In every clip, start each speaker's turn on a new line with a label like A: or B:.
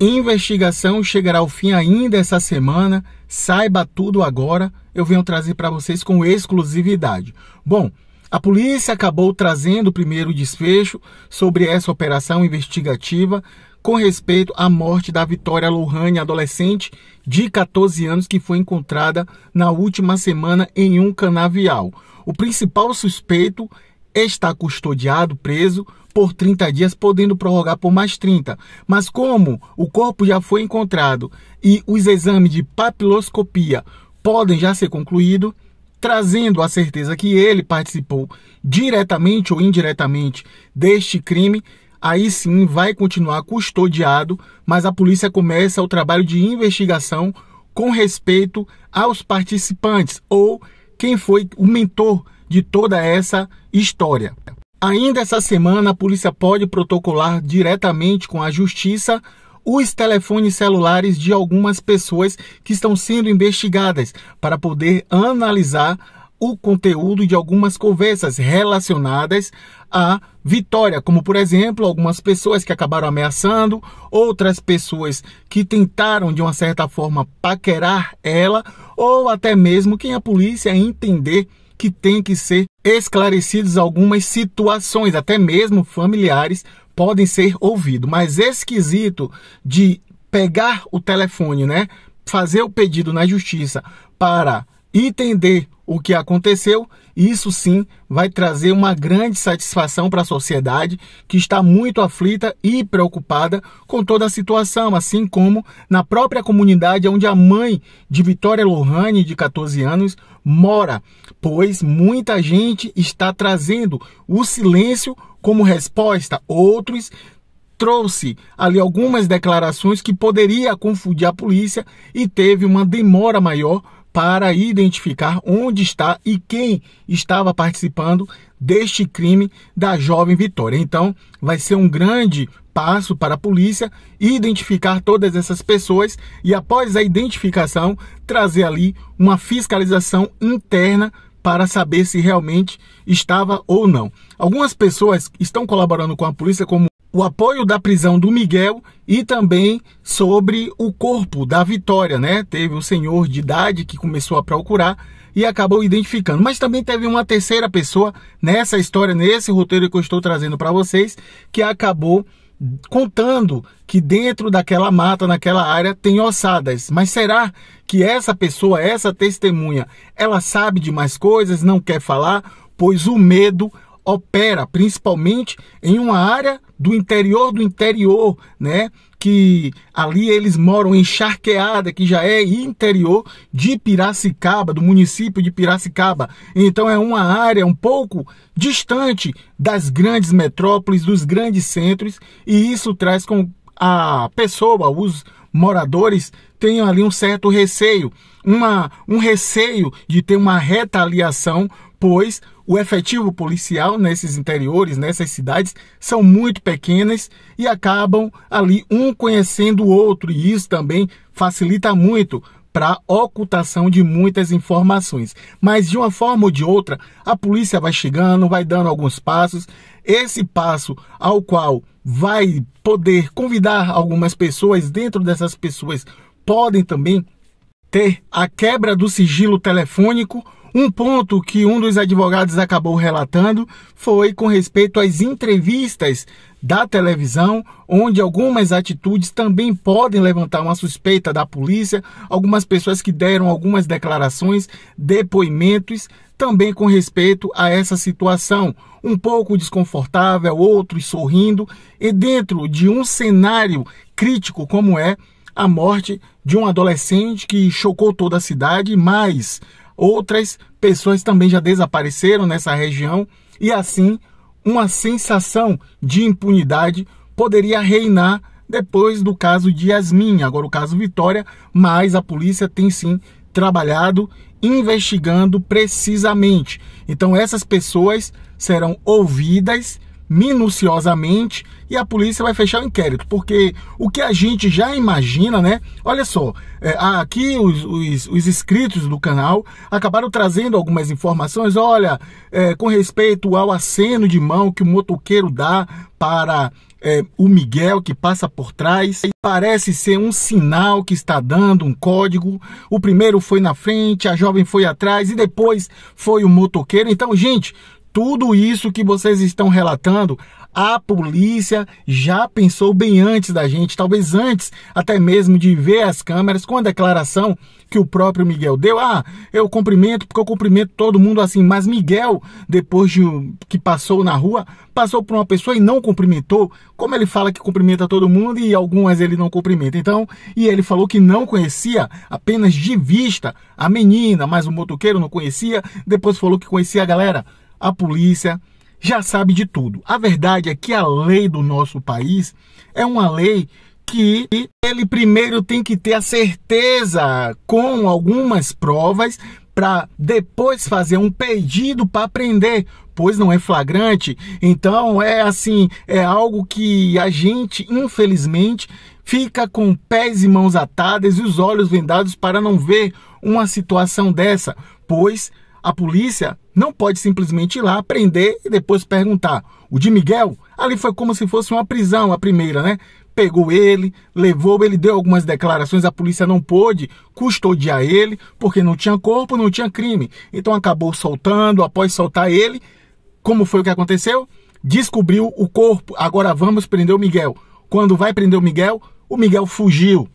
A: investigação chegará ao fim ainda essa semana. Saiba tudo agora. Eu venho trazer para vocês com exclusividade. Bom, a polícia acabou trazendo o primeiro desfecho sobre essa operação investigativa com respeito à morte da Vitória Lohane, adolescente de 14 anos, que foi encontrada na última semana em um canavial. O principal suspeito está custodiado, preso por 30 dias, podendo prorrogar por mais 30. Mas como o corpo já foi encontrado e os exames de papiloscopia podem já ser concluídos, trazendo a certeza que ele participou diretamente ou indiretamente deste crime, aí sim vai continuar custodiado, mas a polícia começa o trabalho de investigação com respeito aos participantes ou quem foi o mentor de toda essa história. Ainda essa semana, a polícia pode protocolar diretamente com a justiça os telefones celulares de algumas pessoas que estão sendo investigadas para poder analisar o conteúdo de algumas conversas relacionadas à vitória, como por exemplo, algumas pessoas que acabaram ameaçando, outras pessoas que tentaram de uma certa forma paquerar ela, ou até mesmo quem a polícia entender que tem que ser esclarecidos algumas situações, até mesmo familiares podem ser ouvidos. Mas esse quesito de pegar o telefone, né, fazer o pedido na justiça para entender o que aconteceu, isso sim vai trazer uma grande satisfação para a sociedade que está muito aflita e preocupada com toda a situação, assim como na própria comunidade onde a mãe de Vitória Lohane, de 14 anos, mora, pois muita gente está trazendo o silêncio como resposta, outros trouxe ali algumas declarações que poderia confundir a polícia e teve uma demora maior para identificar onde está e quem estava participando deste crime da jovem Vitória. Então, vai ser um grande passo para a polícia identificar todas essas pessoas e, após a identificação, trazer ali uma fiscalização interna para saber se realmente estava ou não. Algumas pessoas estão colaborando com a polícia, como o apoio da prisão do Miguel e também sobre o corpo da Vitória, né? Teve um senhor de idade que começou a procurar e acabou identificando. Mas também teve uma terceira pessoa nessa história, nesse roteiro que eu estou trazendo para vocês, que acabou contando que dentro daquela mata, naquela área, tem ossadas. Mas será que essa pessoa, essa testemunha, ela sabe de mais coisas, não quer falar? Pois o medo opera principalmente em uma área do interior do interior, né? Que ali eles moram em Charqueada, que já é interior de Piracicaba, do município de Piracicaba. Então é uma área um pouco distante das grandes metrópoles, dos grandes centros, e isso traz com a pessoa, os moradores tenham ali um certo receio, uma, um receio de ter uma retaliação, pois o efetivo policial nesses interiores, nessas cidades, são muito pequenas e acabam ali um conhecendo o outro, e isso também facilita muito para ocultação de muitas informações. Mas de uma forma ou de outra, a polícia vai chegando, vai dando alguns passos. Esse passo ao qual vai poder convidar algumas pessoas, dentro dessas pessoas podem também ter a quebra do sigilo telefônico um ponto que um dos advogados acabou relatando foi com respeito às entrevistas da televisão, onde algumas atitudes também podem levantar uma suspeita da polícia, algumas pessoas que deram algumas declarações, depoimentos, também com respeito a essa situação, um pouco desconfortável, outros sorrindo, e dentro de um cenário crítico como é a morte de um adolescente que chocou toda a cidade, mas Outras pessoas também já desapareceram nessa região e assim uma sensação de impunidade poderia reinar depois do caso de Yasmin, agora o caso Vitória, mas a polícia tem sim trabalhado investigando precisamente. Então essas pessoas serão ouvidas minuciosamente e a polícia vai fechar o inquérito, porque o que a gente já imagina, né? Olha só, é, aqui os, os, os, inscritos do canal acabaram trazendo algumas informações, olha, é, com respeito ao aceno de mão que o motoqueiro dá para é, o Miguel que passa por trás. Parece ser um sinal que está dando, um código. O primeiro foi na frente, a jovem foi atrás e depois foi o motoqueiro. Então, gente, tudo isso que vocês estão relatando, a polícia já pensou bem antes da gente, talvez antes até mesmo de ver as câmeras, com a declaração que o próprio Miguel deu. Ah, eu cumprimento porque eu cumprimento todo mundo assim, mas Miguel, depois de que passou na rua, passou por uma pessoa e não cumprimentou. Como ele fala que cumprimenta todo mundo e algumas ele não cumprimenta. Então, e ele falou que não conhecia apenas de vista a menina, mas o motoqueiro não conhecia. Depois falou que conhecia a galera a polícia já sabe de tudo. A verdade é que a lei do nosso país é uma lei que ele primeiro tem que ter a certeza com algumas provas para depois fazer um pedido para prender, pois não é flagrante. Então é assim, é algo que a gente infelizmente fica com pés e mãos atadas e os olhos vendados para não ver uma situação dessa, pois a polícia não pode simplesmente ir lá, prender e depois perguntar. O de Miguel, ali foi como se fosse uma prisão, a primeira, né? Pegou ele, levou, ele deu algumas declarações, a polícia não pôde custodiar ele, porque não tinha corpo, não tinha crime. Então acabou soltando, após soltar ele, como foi o que aconteceu? Descobriu o corpo. Agora vamos prender o Miguel. Quando vai prender o Miguel, o Miguel fugiu.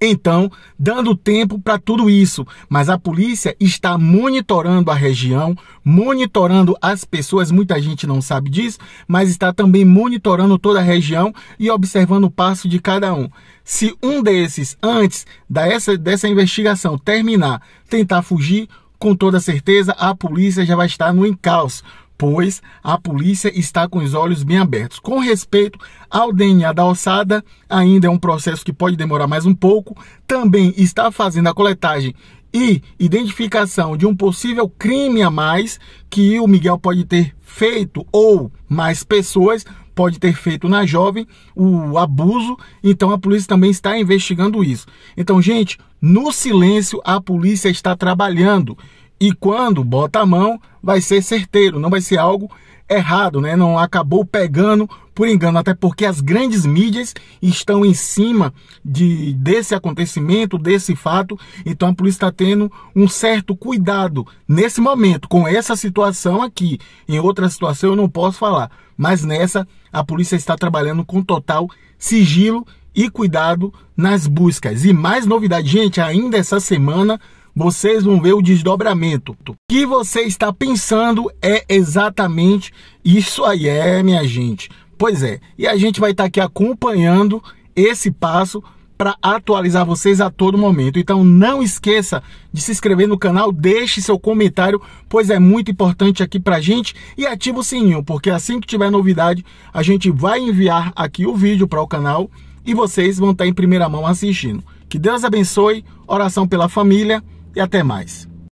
A: Então, dando tempo para tudo isso, mas a polícia está monitorando a região, monitorando as pessoas, muita gente não sabe disso, mas está também monitorando toda a região e observando o passo de cada um. Se um desses, antes dessa, dessa investigação terminar, tentar fugir, com toda certeza a polícia já vai estar no encalço, pois a polícia está com os olhos bem abertos. Com respeito ao DNA da ossada, ainda é um processo que pode demorar mais um pouco, também está fazendo a coletagem e identificação de um possível crime a mais que o Miguel pode ter feito ou mais pessoas pode ter feito na jovem o abuso, então a polícia também está investigando isso. Então, gente, no silêncio a polícia está trabalhando. E quando bota a mão, vai ser certeiro, não vai ser algo errado, né? Não acabou pegando por engano, até porque as grandes mídias estão em cima de desse acontecimento, desse fato. Então a polícia está tendo um certo cuidado nesse momento com essa situação aqui. Em outra situação eu não posso falar, mas nessa a polícia está trabalhando com total sigilo e cuidado nas buscas. E mais novidade, gente, ainda essa semana vocês vão ver o desdobramento. O que você está pensando é exatamente isso aí, é, minha gente. Pois é, e a gente vai estar tá aqui acompanhando esse passo para atualizar vocês a todo momento. Então não esqueça de se inscrever no canal, deixe seu comentário, pois é muito importante aqui para a gente e ativa o sininho, porque assim que tiver novidade, a gente vai enviar aqui o vídeo para o canal e vocês vão estar tá em primeira mão assistindo. Que Deus abençoe, oração pela família e até mais.